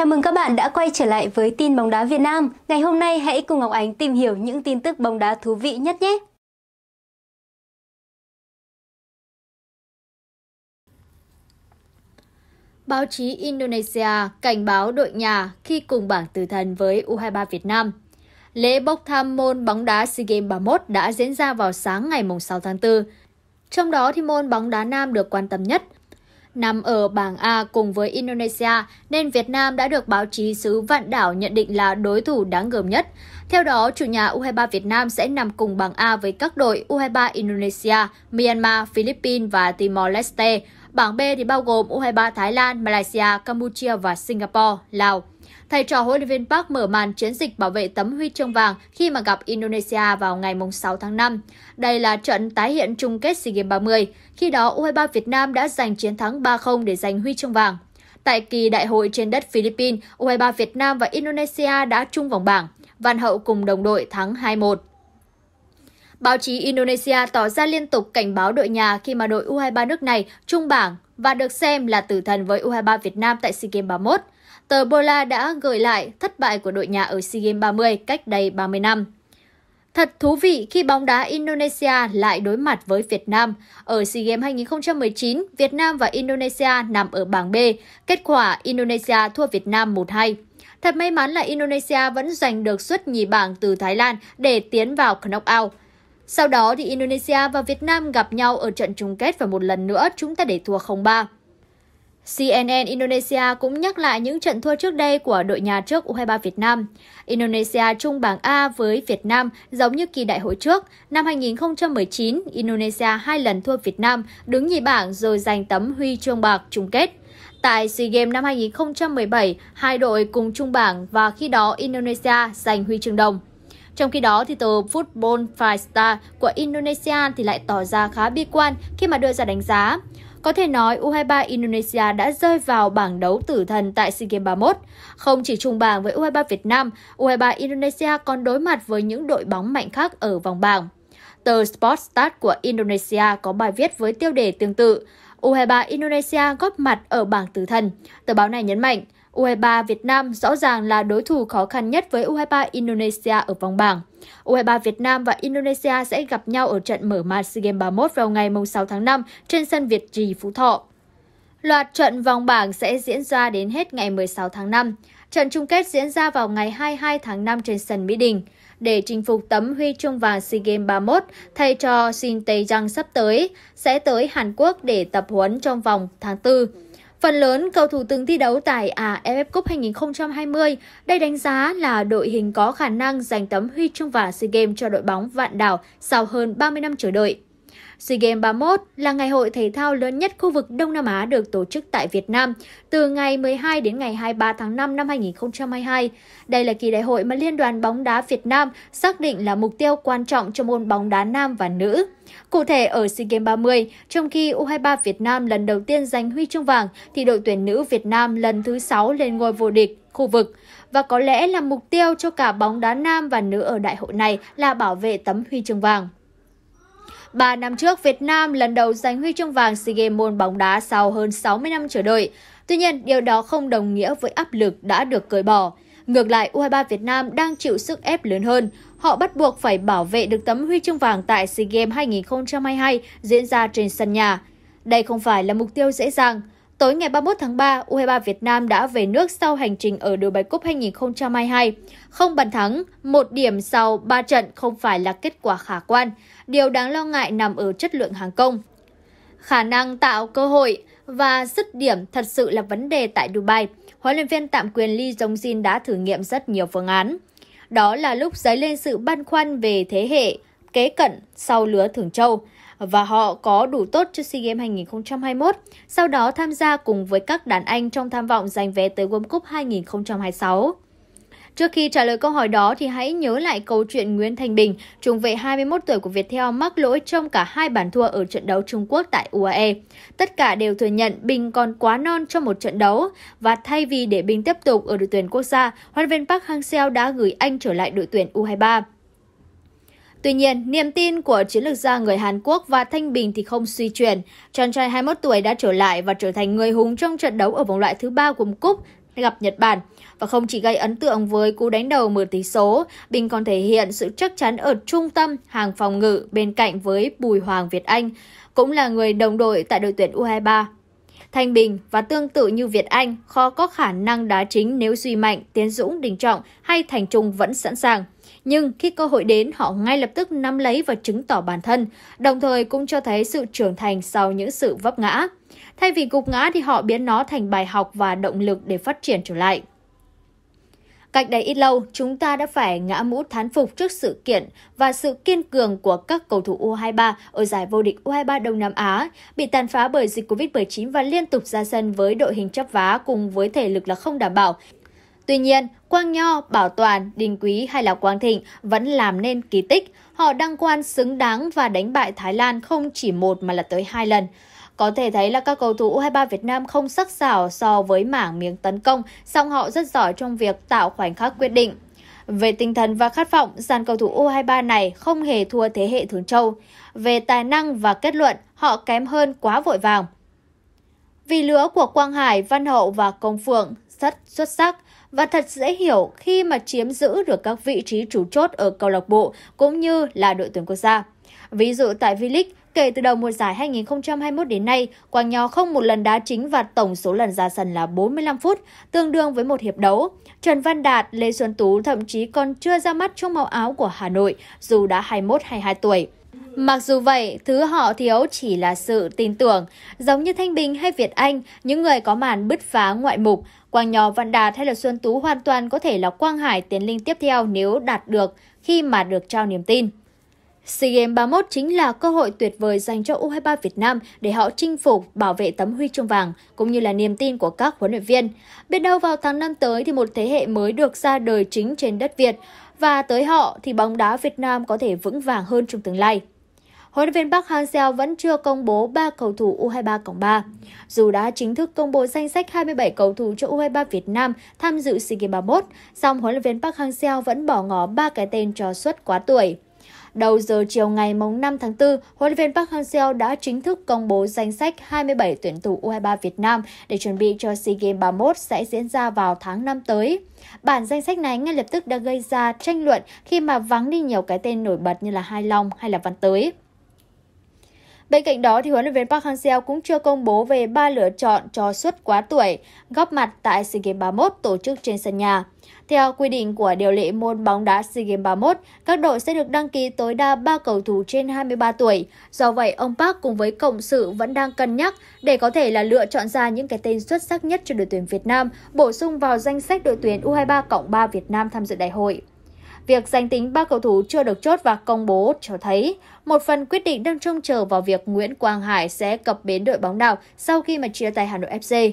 Chào mừng các bạn đã quay trở lại với tin bóng đá Việt Nam. Ngày hôm nay hãy cùng Ngọc Ánh tìm hiểu những tin tức bóng đá thú vị nhất nhé. Báo chí Indonesia cảnh báo đội nhà khi cùng bảng tử thần với U23 Việt Nam. Lễ bốc thăm môn bóng đá SEA Games 31 đã diễn ra vào sáng ngày 6 tháng 4. Trong đó thì môn bóng đá nam được quan tâm nhất nằm ở bảng A cùng với Indonesia nên Việt Nam đã được báo chí xứ Vạn Đảo nhận định là đối thủ đáng gờm nhất. Theo đó, chủ nhà U23 Việt Nam sẽ nằm cùng bảng A với các đội U23 Indonesia, Myanmar, Philippines và Timor-Leste. Bảng B thì bao gồm U23 Thái Lan, Malaysia, Campuchia và Singapore, Lào. Thầy trò huấn luyện viên Park mở màn chiến dịch bảo vệ tấm huy chương vàng khi mà gặp Indonesia vào ngày 6 tháng 5. Đây là trận tái hiện chung kết SEA Games 30. Khi đó, U23 Việt Nam đã giành chiến thắng 3-0 để giành huy chương vàng. Tại kỳ đại hội trên đất Philippines, U23 Việt Nam và Indonesia đã chung vòng bảng. Văn Hậu cùng đồng đội thắng 2-1. Báo chí Indonesia tỏ ra liên tục cảnh báo đội nhà khi mà đội U23 nước này trung bảng và được xem là tử thần với U23 Việt Nam tại SEA Games 31. Tờ Bola đã gợi lại thất bại của đội nhà ở SEA Games 30 cách đây 30 năm. Thật thú vị khi bóng đá Indonesia lại đối mặt với Việt Nam. Ở SEA Games 2019, Việt Nam và Indonesia nằm ở bảng B. Kết quả Indonesia thua Việt Nam 1-2. Thật may mắn là Indonesia vẫn giành được suất nhì bảng từ Thái Lan để tiến vào knockout. Sau đó thì Indonesia và Việt Nam gặp nhau ở trận chung kết và một lần nữa chúng ta để thua 0-3. CNN Indonesia cũng nhắc lại những trận thua trước đây của đội nhà trước U23 Việt Nam. Indonesia chung bảng A với Việt Nam giống như kỳ đại hội trước. Năm 2019, Indonesia hai lần thua Việt Nam, đứng nhì bảng rồi giành tấm huy chương bạc chung kết. Tại SEA Games năm 2017, hai đội cùng chung bảng và khi đó Indonesia giành huy chương đồng. Trong khi đó, thì tờ Football Five Star của Indonesia thì lại tỏ ra khá bi quan khi mà đưa ra đánh giá. Có thể nói U23 Indonesia đã rơi vào bảng đấu tử thần tại SEA Games 31. Không chỉ chung bảng với U23 Việt Nam, U23 Indonesia còn đối mặt với những đội bóng mạnh khác ở vòng bảng. Tờ Sportstat của Indonesia có bài viết với tiêu đề tương tự U23 Indonesia góp mặt ở bảng tử thần. Tờ báo này nhấn mạnh, U23 Việt Nam rõ ràng là đối thủ khó khăn nhất với U23 Indonesia ở vòng bảng. U23 Việt Nam và Indonesia sẽ gặp nhau ở trận mở màn SEA Games 31 vào ngày 6 tháng 5 trên sân Việt Trì, Phú Thọ. Loạt trận vòng bảng sẽ diễn ra đến hết ngày 16 tháng 5. Trận chung kết diễn ra vào ngày 22 tháng 5 trên sân Mỹ Đình. Để chinh phục tấm huy chương vàng SEA Games 31, thay cho Shin Tae-jang sắp tới sẽ tới Hàn Quốc để tập huấn trong vòng tháng 4. Phần lớn cầu thủ từng thi đấu tại AFF Cup 2020, đây đánh giá là đội hình có khả năng giành tấm huy chương vàng SEA Games cho đội bóng vạn đảo sau hơn 30 năm chờ đợi. SEA Games 31 là ngày hội thể thao lớn nhất khu vực Đông Nam Á được tổ chức tại Việt Nam từ ngày 12 đến ngày 23 tháng 5 năm 2022. Đây là kỳ đại hội mà Liên đoàn bóng đá Việt Nam xác định là mục tiêu quan trọng cho môn bóng đá nam và nữ. Cụ thể ở SEA Games 30, trong khi U23 Việt Nam lần đầu tiên giành huy chương vàng thì đội tuyển nữ Việt Nam lần thứ 6 lên ngôi vô địch khu vực và có lẽ là mục tiêu cho cả bóng đá nam và nữ ở đại hội này là bảo vệ tấm huy chương vàng. 3 năm trước, Việt Nam lần đầu giành huy chương vàng SEA Games môn bóng đá sau hơn 60 năm chờ đợi. Tuy nhiên, điều đó không đồng nghĩa với áp lực đã được cởi bỏ. Ngược lại, U23 Việt Nam đang chịu sức ép lớn hơn. Họ bắt buộc phải bảo vệ được tấm huy chương vàng tại SEA Games 2022 diễn ra trên sân nhà. Đây không phải là mục tiêu dễ dàng. Tối ngày 31 tháng 3, U23 Việt Nam đã về nước sau hành trình ở Dubai Cup 2022. Không bàn thắng, một điểm sau 3 trận không phải là kết quả khả quan. Điều đáng lo ngại nằm ở chất lượng hàng công. Khả năng tạo cơ hội và dứt điểm thật sự là vấn đề tại Dubai. Huấn luyện viên tạm quyền Lee Jong-jin đã thử nghiệm rất nhiều phương án. Đó là lúc dấy lên sự băn khoăn về thế hệ kế cận sau lứa Thường Châu và họ có đủ tốt cho SEA Games 2021, sau đó tham gia cùng với các đàn anh trong tham vọng giành vé tới World Cup 2026. Trước khi trả lời câu hỏi đó thì hãy nhớ lại câu chuyện Nguyễn Thành Bình, trung vệ 21 tuổi của Viettel mắc lỗi trong cả hai bàn thua ở trận đấu Trung Quốc tại UAE. Tất cả đều thừa nhận Bình còn quá non trong một trận đấu và thay vì để Bình tiếp tục ở đội tuyển quốc gia, huấn luyện viên Park Hang-seo đã gửi anh trở lại đội tuyển U23. Tuy nhiên, niềm tin của chiến lược gia người Hàn Quốc và Thanh Bình thì không suy chuyển. Chàng trai 21 tuổi đã trở lại và trở thành người hùng trong trận đấu ở vòng loại thứ ba của cúp gặp Nhật Bản. Và không chỉ gây ấn tượng với cú đánh đầu mở tỷ số, Bình còn thể hiện sự chắc chắn ở trung tâm hàng phòng ngự bên cạnh với Bùi Hoàng Việt Anh, cũng là người đồng đội tại đội tuyển U23. Thanh Bình và tương tự như Việt Anh khó có khả năng đá chính nếu Duy Mạnh, Tiến Dũng, Đình Trọng hay Thành Trung vẫn sẵn sàng. Nhưng khi cơ hội đến, họ ngay lập tức nắm lấy và chứng tỏ bản thân, đồng thời cũng cho thấy sự trưởng thành sau những sự vấp ngã. Thay vì gục ngã thì họ biến nó thành bài học và động lực để phát triển trở lại. Cách đây ít lâu, chúng ta đã phải ngã mũ thán phục trước sự kiện và sự kiên cường của các cầu thủ U23 ở giải vô địch U23 Đông Nam Á, bị tàn phá bởi dịch Covid-19 và liên tục ra sân với đội hình chấp vá cùng với thể lực là không đảm bảo. Tuy nhiên, Quang Nho, Bảo Toàn, Đình Quý hay là Quang Thịnh vẫn làm nên kỳ tích. Họ đăng quan xứng đáng và đánh bại Thái Lan không chỉ một mà là tới hai lần. Có thể thấy là các cầu thủ U23 Việt Nam không sắc sảo so với mảng miếng tấn công, song họ rất giỏi trong việc tạo khoảnh khắc quyết định. Về tinh thần và khát vọng, dàn cầu thủ U23 này không hề thua thế hệ Thường Châu. Về tài năng và kết luận, họ kém hơn quá vội vàng. Vì lứa của Quang Hải, Văn Hậu và Công Phượng rất xuất sắc và thật dễ hiểu khi mà chiếm giữ được các vị trí chủ chốt ở câu lạc bộ cũng như là đội tuyển quốc gia. Ví dụ tại V-League, Kể từ đầu mùa giải 2021 đến nay, Quang Nho không một lần đá chính và tổng số lần ra sân là 45 phút, tương đương với một hiệp đấu. Trần Văn Đạt, Lê Xuân Tú thậm chí còn chưa ra mắt trong màu áo của Hà Nội dù đã 21-22 tuổi. Mặc dù vậy, thứ họ thiếu chỉ là sự tin tưởng. Giống như Thanh Bình hay Việt Anh, những người có màn bứt phá ngoại mục, Quang Nhò Văn Đạt hay là Xuân Tú hoàn toàn có thể là Quang Hải tiến linh tiếp theo nếu đạt được khi mà được trao niềm tin. SEA Games 31 chính là cơ hội tuyệt vời dành cho U23 Việt Nam để họ chinh phục, bảo vệ tấm huy chương vàng, cũng như là niềm tin của các huấn luyện viên. Biết đâu vào tháng năm tới thì một thế hệ mới được ra đời chính trên đất Việt, và tới họ thì bóng đá Việt Nam có thể vững vàng hơn trong tương lai. Huấn luyện viên Park Hang-seo vẫn chưa công bố 3 cầu thủ U23 cộng 3. Dù đã chính thức công bố danh sách 27 cầu thủ cho U23 Việt Nam tham dự SEA Games 31, song huấn luyện viên Park Hang-seo vẫn bỏ ngỏ 3 cái tên cho suất quá tuổi. Đầu giờ chiều ngày 5 tháng 4, huấn luyện viên Park Hang-seo đã chính thức công bố danh sách 27 tuyển thủ U23 Việt Nam để chuẩn bị cho SEA Games 31 sẽ diễn ra vào tháng 5 tới. Bản danh sách này ngay lập tức đã gây ra tranh luận khi mà vắng đi nhiều cái tên nổi bật như là Hai Long hay là Văn Tới. Bên cạnh đó, thì huấn luyện viên Park Hang-seo cũng chưa công bố về ba lựa chọn cho xuất quá tuổi góp mặt tại SEA Games 31 tổ chức trên sân nhà. Theo quy định của điều lệ môn bóng đá SEA Games 31, các đội sẽ được đăng ký tối đa 3 cầu thủ trên 23 tuổi. Do vậy, ông Park cùng với cộng sự vẫn đang cân nhắc để có thể là lựa chọn ra những cái tên xuất sắc nhất cho đội tuyển Việt Nam, bổ sung vào danh sách đội tuyển U23 cộng 3 Việt Nam tham dự đại hội. Việc danh tính ba cầu thủ chưa được chốt và công bố cho thấy một phần quyết định đang trông chờ vào việc Nguyễn Quang Hải sẽ cập bến đội bóng nào sau khi mà chia tay Hà Nội FC.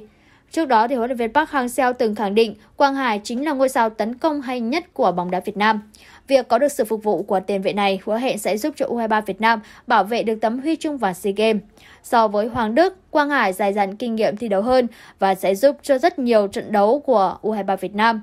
Trước đó, thì huấn luyện viên Park Hang-seo từng khẳng định Quang Hải chính là ngôi sao tấn công hay nhất của bóng đá Việt Nam. Việc có được sự phục vụ của tiền vệ này hứa hẹn sẽ giúp cho U23 Việt Nam bảo vệ được tấm huy chương vàng SEA Games. So với Hoàng Đức, Quang Hải dài dặn kinh nghiệm thi đấu hơn và sẽ giúp cho rất nhiều trận đấu của U23 Việt Nam.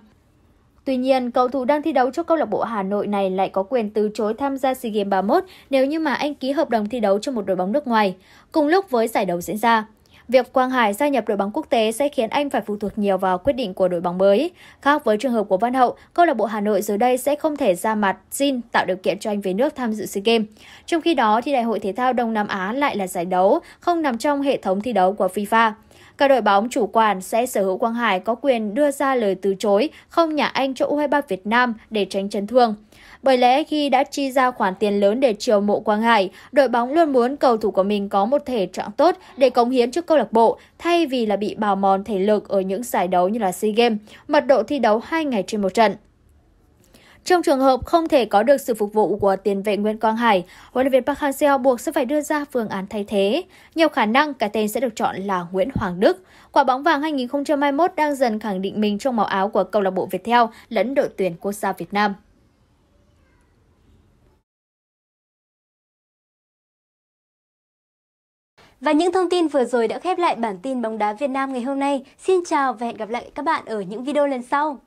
Tuy nhiên, cầu thủ đang thi đấu cho câu lạc bộ Hà Nội này lại có quyền từ chối tham gia SEA Games 31 nếu như mà anh ký hợp đồng thi đấu cho một đội bóng nước ngoài, cùng lúc với giải đấu diễn ra. Việc Quang Hải gia nhập đội bóng quốc tế sẽ khiến anh phải phụ thuộc nhiều vào quyết định của đội bóng mới. Khác với trường hợp của Văn Hậu, câu lạc bộ Hà Nội giờ đây sẽ không thể ra mặt xin tạo điều kiện cho anh về nước tham dự SEA Games. Trong khi đó thì Đại hội thể thao Đông Nam Á lại là giải đấu không nằm trong hệ thống thi đấu của FIFA. Các đội bóng chủ quản sẽ sở hữu Quang Hải có quyền đưa ra lời từ chối không nhả anh cho U23 Việt Nam để tránh chấn thương. Bởi lẽ khi đã chi ra khoản tiền lớn để chiều mộ Quang Hải, đội bóng luôn muốn cầu thủ của mình có một thể trạng tốt để cống hiến cho câu lạc bộ thay vì là bị bào mòn thể lực ở những giải đấu như là SEA Games, mật độ thi đấu 2 ngày trên một trận. Trong trường hợp không thể có được sự phục vụ của tiền vệ Nguyễn Quang Hải, huấn luyện viên Park Hang-seo buộc sẽ phải đưa ra phương án thay thế. Nhiều khả năng cái tên sẽ được chọn là Nguyễn Hoàng Đức. Quả bóng vàng 2021 đang dần khẳng định mình trong màu áo của câu lạc bộ Viettel lẫn đội tuyển quốc gia Việt Nam. Và những thông tin vừa rồi đã khép lại bản tin bóng đá Việt Nam ngày hôm nay. Xin chào và hẹn gặp lại các bạn ở những video lần sau.